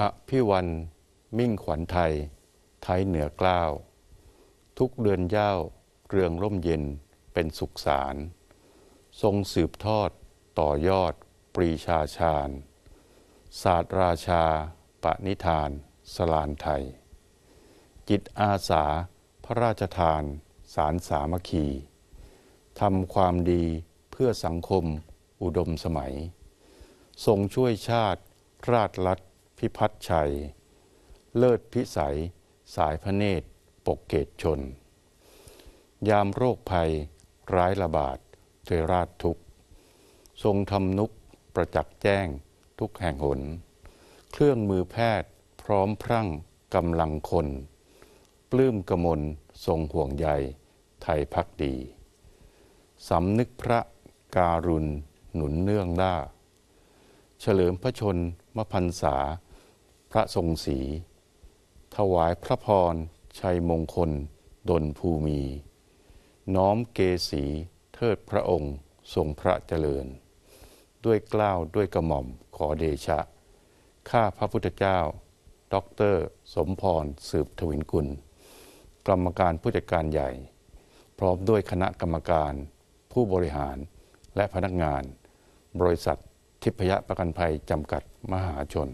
อภิวันมิ่งขวัญไทย ไทยเหนือกล้าว ทุกเดือนเย้าเรืองร่มเย็นเป็นสุขสาร ทรงสืบทอดต่อยอดปรีชาชาญศาสตร์ราชา ปณิธาน สลานไทย จิตอาสา พระราชทาน สารสามคัคคีทำความดีเพื่อสังคมอุดมสมัย ทรงช่วยชาติราชรัฐพิพัฒชัย เลิศพิสัย สายพระเนตร ปกเกตชน ยามโรคภัย ร้ายระบาดเทราชทุกทรงทำนุกประจักษ์แจ้ง ทุกแห่งหน เครื่องมือแพทย์พร้อมพรั่ง กำลังคน ปลื้มกมล ทรงห่วงใยไทยพักดี สำนึกพระการุณ หนุนเนื่องด้า เฉลิมพระชนมพันษาระทรงศรีถวายพระพร ชัยมงคลดลภูมี น้อมเกศี เทิดพระองค์ ทรงพระเจริญ ด้วยกล้าวด้วยกระหม่อม ขอเดชะ ข้าพระพุทธเจ้าด็อกเตอร์ สมพร สืบถวินกุล กรรมการผู้จัดการใหญ่ พร้อมด้วยคณะกรรมการ ผู้บริหารและพนักงาน บริษัททิพยประกันภัย จำกัดมหาชน